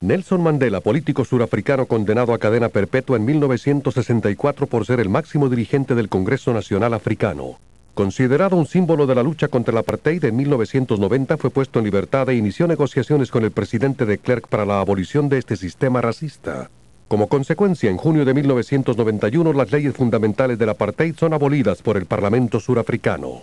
Nelson Mandela, político surafricano condenado a cadena perpetua en 1964 por ser el máximo dirigente del Congreso Nacional Africano. Considerado un símbolo de la lucha contra el apartheid en 1990, fue puesto en libertad e inició negociaciones con el presidente de Klerk para la abolición de este sistema racista. Como consecuencia, en junio de 1991 las leyes fundamentales del apartheid son abolidas por el Parlamento surafricano.